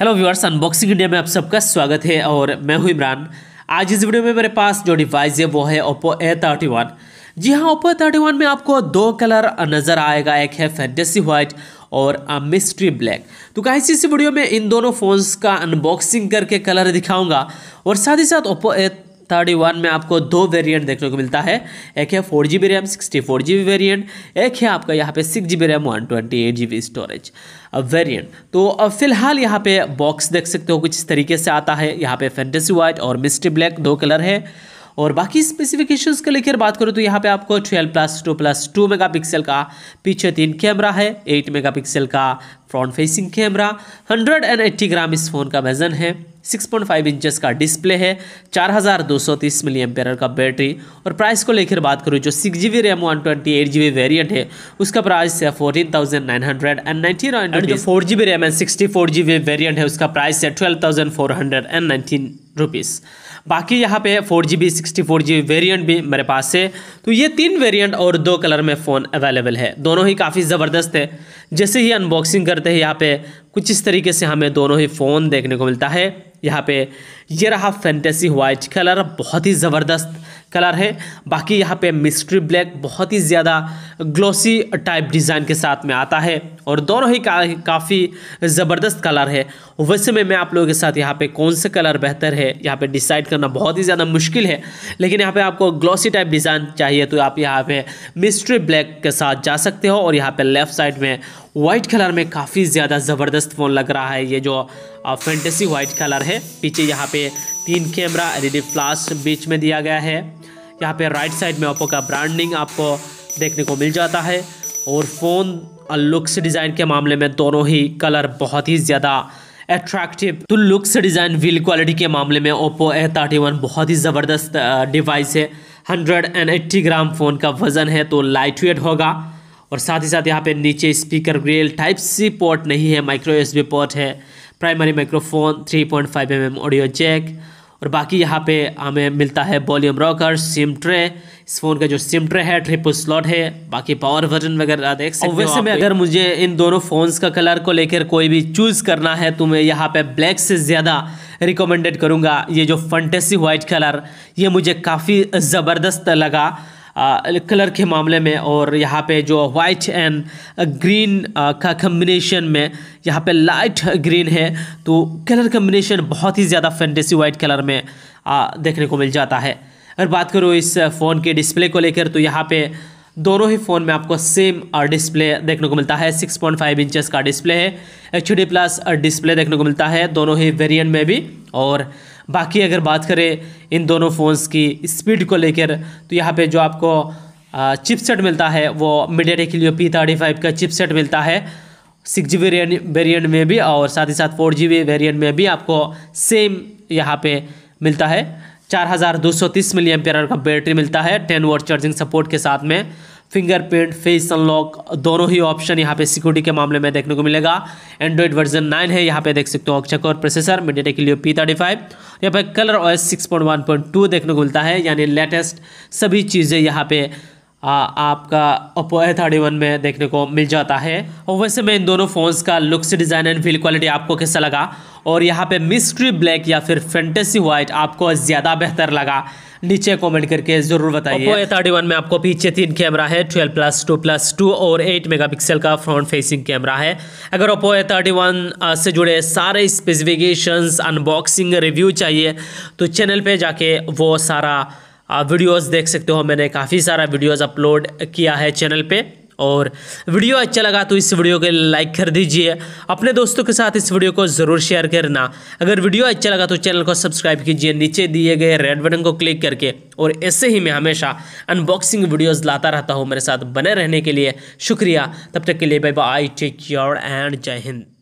hello viewers unboxing India में आप सबका स्वागत है और मैं हूं इमरान आज इस वीडियो में मेरे पास जो डिवाइस है वो है ओप्पो ए थर्टी वन जी हाँ ओप्पो ए थर्टी वन में आपको दो कलर नज़र आएगा एक है फैंटेसी वाइट और मिस्ट्री ब्लैक तो गाइस इस वीडियो में इन दोनों फ़ोन्स का अनबॉक्सिंग करके कलर दिखाऊंगा और साथ ही साथ ओप्पो ए थर्टी वन में आपको दो वेरिएंट देखने को मिलता है एक है four G B RAM sixty four G B variant एक है आपका यहाँ पे six G B RAM one twenty eight G B storage variant तो अब फिलहाल यहाँ पे बॉक्स देख सकते हो कुछ इस तरीके से आता है यहाँ पे फैंटेसी वाइट और मिस्टी ब्लैक दो कलर है और बाकी स्पेसिफिकेशंस के लेकर बात करूँ तो यहाँ पे आपको 12 plus two plus two mega का पीछे तीन कैमरा है 8 मेगा का फ्रंट फेसिंग कैमरा 180 ग्राम इस फ़ोन का वजन है 6.5 इंचेस का डिस्प्ले है 4230 मिलीएम्पेयर का बैटरी और प्राइस को लेकर बात करूँ जो six G B RAM one twenty eight G B variant है उसका प्राइस है fourteen thousand nine hundred and जो four G B RAM and sixty four G B variant है उसका प्राइस है twelve thousand four hundred and rupees बाकी यहाँ पे four G B sixty four G भी मेरे पास है तो ये तीन वेरियंट और दो कलर में फ़ोन अवेलेबल है दोनों ही काफ़ी ज़बरदस्त है जैसे ही अनबॉक्सिंग करते हैं यहाँ पे कुछ इस तरीके से हमें दोनों ही फ़ोन देखने को मिलता है यहाँ पे ये रहा फैंटेसी वाइट कलर बहुत ही ज़बरदस्त कलर है बाकी यहाँ पे मिस्ट्री ब्लैक बहुत ही ज़्यादा ग्लोसी टाइप डिज़ाइन के साथ में आता है और दोनों ही का, काफ़ी ज़बरदस्त कलर है वैसे में मैं आप लोगों के साथ यहाँ पे कौन सा कलर बेहतर है यहाँ पे डिसाइड करना बहुत ही ज़्यादा मुश्किल है लेकिन यहाँ पे आपको ग्लोसी टाइप डिज़ाइन चाहिए तो आप यहाँ पे मिस्ट्री ब्लैक के साथ जा सकते हो और यहाँ पे लेफ़्ट साइड में वाइट कलर में काफ़ी ज़्यादा ज़बरदस्त फ़ोन लग रहा है ये जो फेंटेसी वाइट कलर है पीछे यहाँ पे तीन कैमरा एल फ्लाश बीच में दिया गया है यहाँ पे राइट साइड में ओप्पो का ब्रांडिंग आपको देखने को मिल जाता है और फ़ोन और लुक्स डिज़ाइन के मामले में दोनों ही कलर बहुत ही ज़्यादा एट्रैक्टिव तो लुक्स डिज़ाइन व्हील क्वालिटी के मामले में ओप्पो ए थर्टी वन बहुत ही ज़बरदस्त डिवाइस है hundred and eighty gram phone का वज़न है तो लाइट वेट होगा और साथ ही साथ यहाँ पे नीचे speaker grill type C port नहीं है माइक्रो एस पोर्ट है primary microphone three point five M M audio jack और बाकी यहाँ पे हमें मिलता है वॉल्यूम रॉकर सिम ट्रे इस फ़ोन का जो सिम ट्रे है ट्रिपल स्लॉट है बाकी पावर बटन वगैरह देख सकते हो वैसे में अगर मुझे इन दोनों फ़ोन्स का कलर को लेकर कोई भी चूज़ करना है तो मैं यहाँ पे ब्लैक से ज़्यादा रिकमेंडेड करूँगा ये जो फंटेसी वाइट कलर ये मुझे काफ़ी ज़बरदस्त लगा कलर के मामले में और यहाँ पे जो वाइट एंड ग्रीन का कम्बिनेशन में यहाँ पे लाइट ग्रीन है तो कलर कम्बिनेशन बहुत ही ज़्यादा फैंटेसी वाइट कलर में आ, देखने को मिल जाता है अगर बात करो इस फ़ोन के डिस्प्ले को लेकर तो यहाँ पे दोनों ही फ़ोन में आपको सेम डिस्प्ले देखने को मिलता है 6.5 पॉइंट इंचज़ का डिस्प्ले है एच प्लस डिस्प्ले देखने को मिलता है दोनों ही वेरिएंट में भी और बाकी अगर बात करें इन दोनों फ़ोन्स की स्पीड को लेकर तो यहाँ पे जो आपको चिपसेट मिलता है वो मीडिया के लिए पी थर्टी फाइव का चिपसेट मिलता है सिक्स जी वेरियंट में भी और साथ ही साथ फोर जी वेरियंट में भी आपको सेम यहाँ पे मिलता है चार हज़ार दो सौ तीस मिली एम्पेयर का बैटरी मिलता है टेन वोट चार्जिंग सपोर्ट के साथ में फिंगरप्रिंट फेस अनलॉक दोनों ही ऑप्शन यहाँ पे सिक्योरिटी के मामले में देखने को मिलेगा एंड्रॉयड वर्जन नाइन है यहाँ पे देख सकते हो अक्षक और प्रोसेसर मीडिया के लिए पी थर्टी फाइव यहाँ पर कलर ओएस 6.1.2 देखने को मिलता है यानी लेटेस्ट सभी चीज़ें यहाँ पे आ, आपका ओप्पो ए थर्टी वन में देखने को मिल जाता है और वैसे मैं इन दोनों फ़ोन्स का looks design and feel quality आपको कैसा लगा और यहाँ पे मिस्ट्री ब्लैक या फिर फैंटेसी वाइट आपको ज़्यादा बेहतर लगा नीचे कमेंट करके ज़रूर बताइए ओप्पो ए थर्टी वन में आपको पीछे तीन कैमरा है twelve plus two plus two और एट मेगापिक्सल का फ्रंट फेसिंग कैमरा है अगर ओप्पो ए थर्टी वन से जुड़े सारे स्पेसिफिकेशंस अनबॉक्सिंग रिव्यू चाहिए तो चैनल पे जाके वो सारा वीडियोस देख सकते हो मैंने काफ़ी सारा वीडियोस अपलोड किया है चैनल पे और वीडियो अच्छा लगा तो इस वीडियो के लाइक कर दीजिए अपने दोस्तों के साथ इस वीडियो को ज़रूर शेयर करना अगर वीडियो अच्छा लगा तो चैनल को सब्सक्राइब कीजिए नीचे दिए गए रेड बटन को क्लिक करके और ऐसे ही मैं हमेशा अनबॉक्सिंग वीडियोज़ लाता रहता हूँ मेरे साथ बने रहने के लिए शुक्रिया तब तक के लिए bye bye take your and Jai Hind